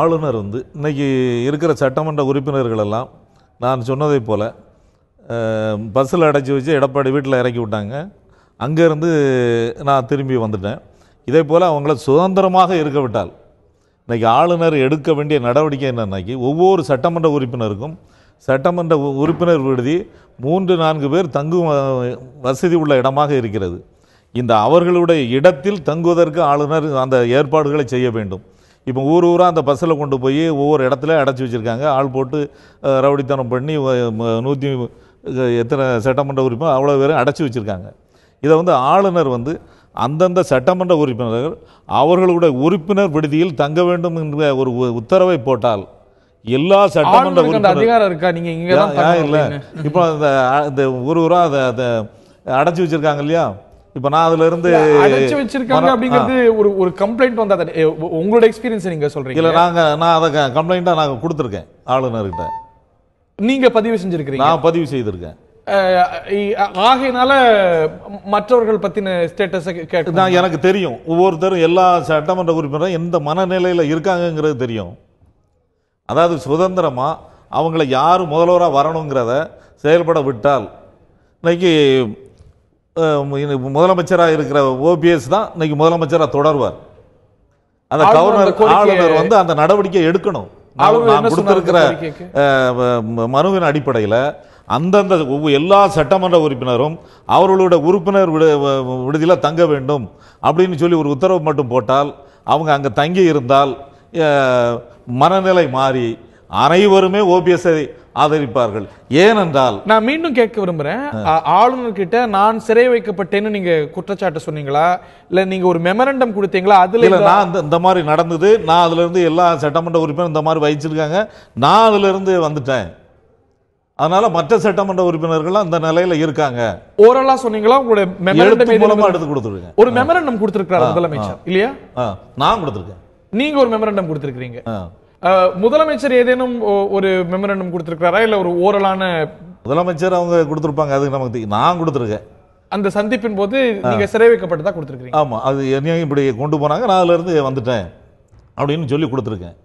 ஆளுநர் வந்து இன்றைக்கி இருக்கிற சட்டமன்ற உறுப்பினர்களெல்லாம் நான் சொன்னதை போல் பஸ்ஸில் அடைச்சி வச்சு எடப்பாடி வீட்டில் இறக்கி விட்டாங்க அங்கேருந்து நான் திரும்பி வந்துட்டேன் இதே போல் அவங்கள சுதந்திரமாக இருக்க விட்டால் இன்றைக்கி ஆளுநர் எடுக்க வேண்டிய நடவடிக்கை என்னன்னாக்கி ஒவ்வொரு சட்டமன்ற உறுப்பினருக்கும் சட்டமன்ற உறுப்பினர் விடுதி மூன்று நான்கு பேர் தங்கும் வசதி உள்ள இடமாக இருக்கிறது இந்த அவர்களுடைய இடத்தில் தங்குவதற்கு ஆளுநர் அந்த ஏற்பாடுகளை செய்ய வேண்டும் இப்போ ஊர் ஊராக அந்த பஸ்ஸில் கொண்டு போய் ஒவ்வொரு இடத்துல அடைச்சி வச்சுருக்காங்க ஆள் போட்டு ரவுடித்தனம் பண்ணி நூற்றி எத்தனை சட்டமன்ற உறுப்பினர் அவ்வளோ பேரும் அடைச்சி வச்சுருக்காங்க இதை வந்து ஆளுநர் வந்து அந்தந்த சட்டமன்ற உறுப்பினர்கள் அவர்களுடைய உறுப்பினர் விடுதியில் தங்க வேண்டும் என்ற ஒரு உத்தரவை போட்டால் எல்லா சட்டமன்ற உறுப்பினர் இருக்கா நீங்க இல்லை இப்போ இந்த ஊர் ஊரா அதை அடைச்சி வச்சிருக்காங்க இல்லையா இப்போ நான் அதுல இருந்து அடைச்சு வச்சிருக்காங்க அப்படிங்கிறது ஒரு ஒரு கம்ப்ளைண்ட் வந்தா உங்களோட எக்ஸ்பீரியன்ஸ் நீங்க சொல்றீங்க இல்ல நாங்க நான் அதை கம்ப்ளைண்டா நாங்க கொடுத்துருக்கேன் ஆளுநர்கிட்ட நீங்க பதிவு செஞ்சிருக்கீங்க நான் பதிவு செய்திருக்கேன் ஆகையினால மற்றவர்கள் பத்தின ஸ்டேட்டஸை கேட்டு நான் எனக்கு தெரியும் ஒவ்வொருத்தரும் எல்லா சட்டமன்ற உறுப்பினரும் எந்த மனநிலையில் இருக்காங்கங்கிறது தெரியும் அதாவது சுதந்திரமாக அவங்கள யார் முதல்வராக வரணுங்கிறத செயல்பட விட்டால் இன்னைக்கு முதலமைச்சராக இருக்கிற ஓபிஎஸ் தான் இன்னைக்கு முதலமைச்சராக தொடர்வார் அந்த கவர்னர் ஆளுநர் வந்து அந்த நடவடிக்கை எடுக்கணும் நான் கொடுத்திருக்கிற மனுவின் அடிப்படையில் அந்தந்த எல்லா சட்டமன்ற உறுப்பினரும் அவர்களோட உறுப்பினர் விடு விடுதியில் தங்க வேண்டும் அப்படின்னு சொல்லி ஒரு உத்தரவு மட்டும் போட்டால் அவங்க அங்கே தங்கி இருந்தால் மனநிலை மாறி அனைவருமே ஓபிஎஸ் ஆதரிப்பார்கள் ஏனென்றால் நான் மீண்டும் கேட்க விரும்புகிறேன் கிட்ட நான் சிறை வைக்கப்பட்டேன்னு நீங்க குற்றச்சாட்டு சொன்னீங்களா இல்ல நீங்க ஒரு மெமரண்டம் கொடுத்தீங்களா அதுல இல்ல நான் இந்த மாதிரி நடந்தது நான் அதுல இருந்து எல்லா சட்டமன்ற உறுப்பினரும் இந்த மாதிரி வகிச்சிருக்காங்க நான் அதுல இருந்து வந்துட்டேன் அதனால மற்ற சட்டமன்ற உறுப்பினர்கள் அந்த நிலையில இருக்காங்க ஓரலா சொன்னீங்களா உங்களுடைய மெமரண்டம் மூலமா எடுத்து கொடுத்துருக்கேன் ஒரு மெமரண்டம் கொடுத்திருக்கிறார் முதலமைச்சர் இல்லையா நான் கொடுத்திருக்கேன் நீங்க ஒரு மெமரண்டம் கொடுத்திருக்கீங்க முதலமைச்சர் ஏதேனும் ஒரு மெமரண்டம் கொடுத்துருக்காரா இல்லை ஒரு ஓரலான முதலமைச்சர் அவங்க கொடுத்துருப்பாங்க அது நமக்கு நான் கொடுத்துருக்கேன் அந்த சந்திப்பின் போது நீங்கள் சிறை வைக்கப்பட்டு தான் கொடுத்துருக்கீங்க ஆமாம் அது என்னையும் இப்படி கொண்டு போனாங்க நான் அதுலேருந்து வந்துட்டேன் அப்படின்னு சொல்லி கொடுத்துருக்கேன்